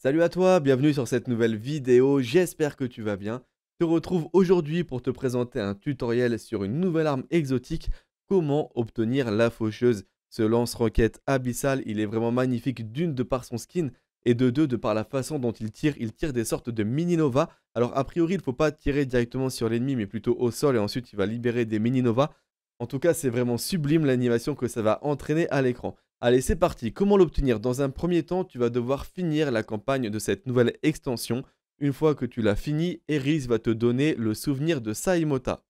Salut à toi, bienvenue sur cette nouvelle vidéo, j'espère que tu vas bien. Je te retrouve aujourd'hui pour te présenter un tutoriel sur une nouvelle arme exotique, comment obtenir la faucheuse. Ce lance-roquette abyssal, il est vraiment magnifique d'une de par son skin et de deux de par la façon dont il tire. Il tire des sortes de mini-nova. Alors a priori, il ne faut pas tirer directement sur l'ennemi mais plutôt au sol et ensuite il va libérer des mini-nova. En tout cas, c'est vraiment sublime l'animation que ça va entraîner à l'écran. Allez, c'est parti. Comment l'obtenir Dans un premier temps, tu vas devoir finir la campagne de cette nouvelle extension. Une fois que tu l'as fini, Eris va te donner le souvenir de Saimota.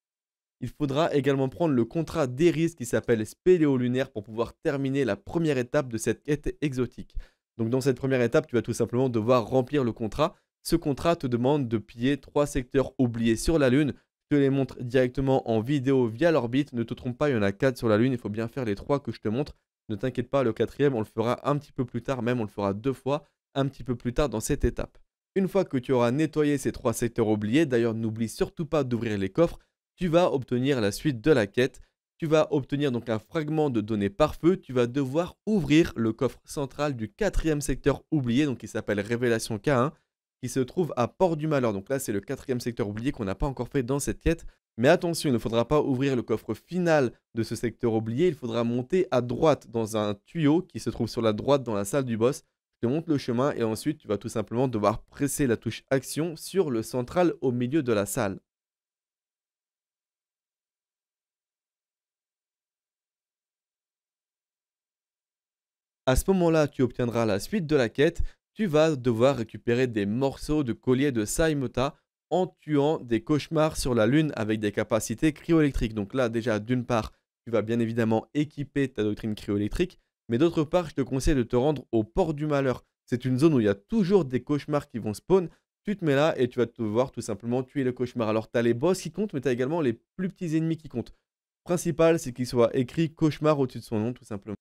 Il faudra également prendre le contrat d'Eris qui s'appelle Spéléo Lunaire pour pouvoir terminer la première étape de cette quête exotique. Donc dans cette première étape, tu vas tout simplement devoir remplir le contrat. Ce contrat te demande de piller trois secteurs oubliés sur la Lune. Je te les montre directement en vidéo via l'orbite. Ne te trompe pas, il y en a quatre sur la Lune. Il faut bien faire les trois que je te montre. Ne t'inquiète pas, le quatrième, on le fera un petit peu plus tard, même on le fera deux fois, un petit peu plus tard dans cette étape. Une fois que tu auras nettoyé ces trois secteurs oubliés, d'ailleurs n'oublie surtout pas d'ouvrir les coffres, tu vas obtenir la suite de la quête. Tu vas obtenir donc un fragment de données par feu. Tu vas devoir ouvrir le coffre central du quatrième secteur oublié, donc qui s'appelle Révélation K1, qui se trouve à Port du Malheur. Donc là, c'est le quatrième secteur oublié qu'on n'a pas encore fait dans cette quête. Mais attention, il ne faudra pas ouvrir le coffre final de ce secteur oublié, il faudra monter à droite dans un tuyau qui se trouve sur la droite dans la salle du boss. Je te montre le chemin et ensuite tu vas tout simplement devoir presser la touche action sur le central au milieu de la salle. À ce moment-là, tu obtiendras la suite de la quête. Tu vas devoir récupérer des morceaux de collier de Saimota en tuant des cauchemars sur la Lune avec des capacités cryoélectriques. Donc là, déjà, d'une part, tu vas bien évidemment équiper ta doctrine cryoélectrique, mais d'autre part, je te conseille de te rendre au port du malheur. C'est une zone où il y a toujours des cauchemars qui vont spawn. Tu te mets là et tu vas te voir tout simplement tuer le cauchemar. Alors, tu as les boss qui comptent, mais tu as également les plus petits ennemis qui comptent. principal, c'est qu'il soit écrit cauchemar au-dessus de son nom, tout simplement.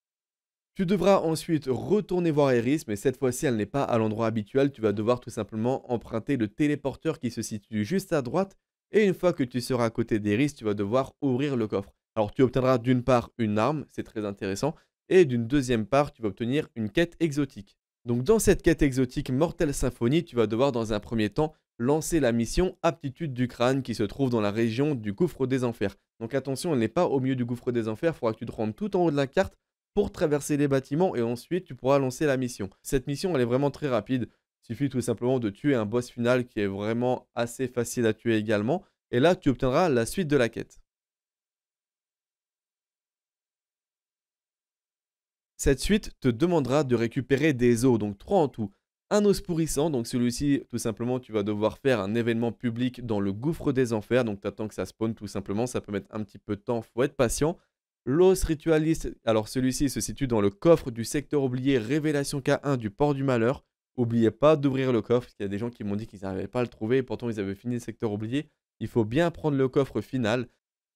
Tu devras ensuite retourner voir Eris, mais cette fois-ci elle n'est pas à l'endroit habituel, tu vas devoir tout simplement emprunter le téléporteur qui se situe juste à droite, et une fois que tu seras à côté d'Eris, tu vas devoir ouvrir le coffre. Alors tu obtiendras d'une part une arme, c'est très intéressant, et d'une deuxième part tu vas obtenir une quête exotique. Donc dans cette quête exotique Mortelle Symphonie, tu vas devoir dans un premier temps lancer la mission Aptitude du crâne qui se trouve dans la région du gouffre des enfers. Donc attention, elle n'est pas au milieu du gouffre des enfers, il faudra que tu te rendes tout en haut de la carte pour traverser les bâtiments et ensuite tu pourras lancer la mission. Cette mission elle est vraiment très rapide, il suffit tout simplement de tuer un boss final qui est vraiment assez facile à tuer également et là tu obtiendras la suite de la quête. Cette suite te demandera de récupérer des os, donc trois en tout. Un os pourrissant, donc celui-ci, tout simplement, tu vas devoir faire un événement public dans le gouffre des enfers, donc attends que ça spawn tout simplement, ça peut mettre un petit peu de temps, faut être patient. L'os ritualiste, alors celui-ci se situe dans le coffre du secteur oublié Révélation K1 du port du malheur. N'oubliez pas d'ouvrir le coffre, parce qu'il y a des gens qui m'ont dit qu'ils n'arrivaient pas à le trouver et pourtant ils avaient fini le secteur oublié. Il faut bien prendre le coffre final.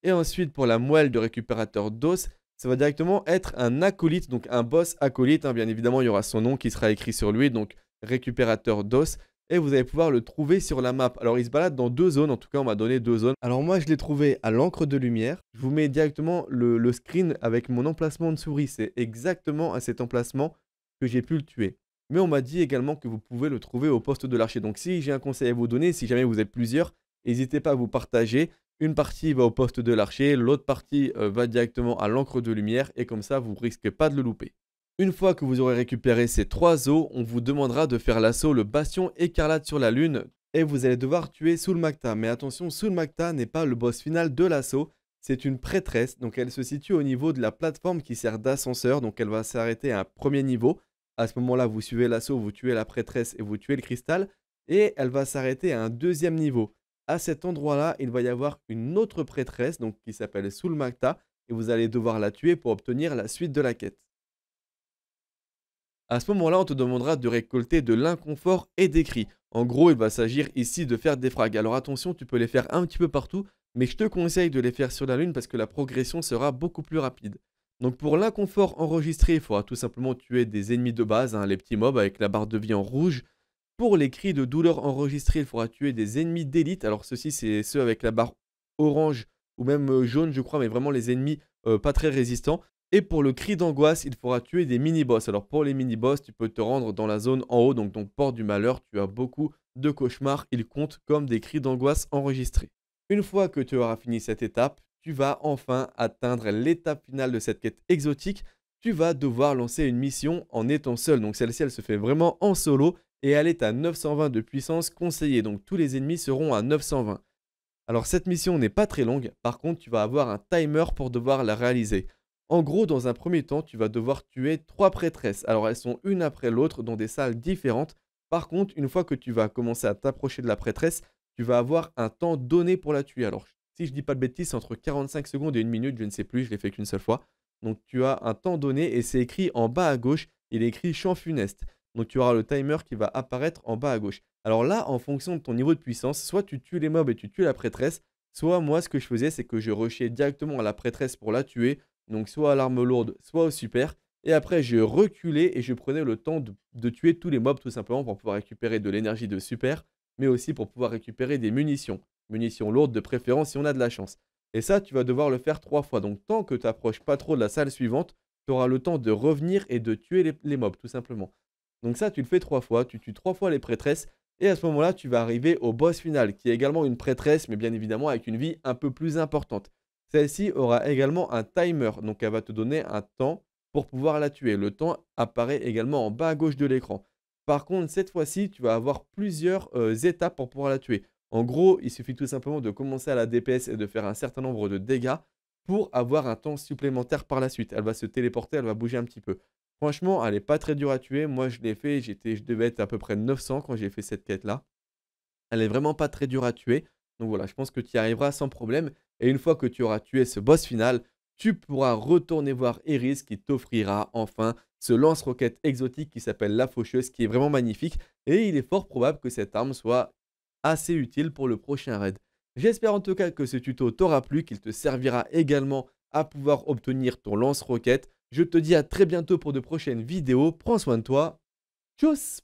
Et ensuite, pour la moelle de récupérateur d'os, ça va directement être un acolyte, donc un boss acolyte. Hein. Bien évidemment, il y aura son nom qui sera écrit sur lui, donc récupérateur d'os et vous allez pouvoir le trouver sur la map. Alors il se balade dans deux zones, en tout cas on m'a donné deux zones. Alors moi je l'ai trouvé à l'encre de lumière. Je vous mets directement le, screen avec mon emplacement de souris. C'est exactement à cet emplacement que j'ai pu le tuer. Mais on m'a dit également que vous pouvez le trouver au poste de l'archer. Donc si j'ai un conseil à vous donner, si jamais vous êtes plusieurs, n'hésitez pas à vous partager. Une partie va au poste de l'archer, l'autre partie euh, va directement à l'encre de lumière et comme ça vous risquez pas de le louper. Une fois que vous aurez récupéré ces trois os, on vous demandera de faire l'assaut le bastion écarlate sur la lune et vous allez devoir tuer Soulmakta. Mais attention, Soulmakta n'est pas le boss final de l'assaut, c'est une prêtresse, donc elle se situe au niveau de la plateforme qui sert d'ascenseur, donc elle va s'arrêter à un premier niveau. À ce moment-là, vous suivez l'assaut, vous tuez la prêtresse et vous tuez le cristal, et elle va s'arrêter à un deuxième niveau. À cet endroit-là, il va y avoir une autre prêtresse, donc qui s'appelle Soulmakta et vous allez devoir la tuer pour obtenir la suite de la quête. À ce moment-là, on te demandera de récolter de l'inconfort et des cris. En gros, il va s'agir ici de faire des frags. Alors attention, tu peux les faire un petit peu partout, mais je te conseille de les faire sur la lune parce que la progression sera beaucoup plus rapide. Donc pour l'inconfort enregistré, il faudra tout simplement tuer des ennemis de base, hein, les petits mobs avec la barre de vie en rouge. Pour les cris de douleur enregistrés, il faudra tuer des ennemis d'élite. Alors ceux-ci, c'est ceux avec la barre orange ou même euh, jaune, je crois, mais vraiment les ennemis euh, pas très résistants. Et pour le cri d'angoisse, il faudra tuer des mini-boss. Alors pour les mini-boss, tu peux te rendre dans la zone en haut, donc ton port du malheur, tu as beaucoup de cauchemars, ils comptent comme des cris d'angoisse enregistrés. Une fois que tu auras fini cette étape, tu vas enfin atteindre l'étape finale de cette quête exotique. Tu vas devoir lancer une mission en étant seul, donc celle-ci elle se fait vraiment en solo et elle est à 920 de puissance conseillée, donc tous les ennemis seront à 920. Alors cette mission n'est pas très longue, par contre tu vas avoir un timer pour devoir la réaliser. En gros, dans un premier temps, tu vas devoir tuer trois prêtresses. Alors elles sont une après l'autre dans des salles différentes. Par contre, une fois que tu vas commencer à t'approcher de la prêtresse, tu vas avoir un temps donné pour la tuer. Alors si je dis pas de bêtises, entre 45 secondes et une minute, je ne sais plus, je l'ai fait qu'une seule fois. Donc tu as un temps donné et c'est écrit en bas à gauche, il est écrit champ funeste. Donc tu auras le timer qui va apparaître en bas à gauche. Alors là, en fonction de ton niveau de puissance, soit tu tues les mobs et tu tues la prêtresse, soit moi ce que je faisais c'est que je rushais directement à la prêtresse pour la tuer, donc soit à l'arme lourde, soit au super. Et après, je reculais et je prenais le temps de, tuer tous les mobs tout simplement pour pouvoir récupérer de l'énergie de super, mais aussi pour pouvoir récupérer des munitions. Munitions lourdes de préférence si on a de la chance. Et ça, tu vas devoir le faire trois fois. Donc tant que tu n'approches pas trop de la salle suivante, tu auras le temps de revenir et de tuer les, mobs tout simplement. Donc ça, tu le fais trois fois, tu tues trois fois les prêtresses. Et à ce moment-là, tu vas arriver au boss final, qui est également une prêtresse, mais bien évidemment avec une vie un peu plus importante. Celle-ci aura également un timer, donc elle va te donner un temps pour pouvoir la tuer. Le temps apparaît également en bas à gauche de l'écran. Par contre, cette fois-ci, tu vas avoir plusieurs euh, étapes pour pouvoir la tuer. En gros, il suffit tout simplement de commencer à la DPS et de faire un certain nombre de dégâts pour avoir un temps supplémentaire par la suite. Elle va se téléporter, elle va bouger un petit peu. Franchement, elle n'est pas très dure à tuer. Moi, je l'ai fait, j'étais, je devais être à peu près 900 quand j'ai fait cette quête-là. Elle n'est vraiment pas très dure à tuer. Donc voilà, je pense que tu y arriveras sans problème. Et une fois que tu auras tué ce boss final, tu pourras retourner voir Eris qui t'offrira enfin ce lance-roquette exotique qui s'appelle la faucheuse qui est vraiment magnifique et il est fort probable que cette arme soit assez utile pour le prochain raid. J'espère en tout cas que ce tuto t'aura plu, qu'il te servira également à pouvoir obtenir ton lance-roquette. Je te dis à très bientôt pour de prochaines vidéos, prends soin de toi, tchuss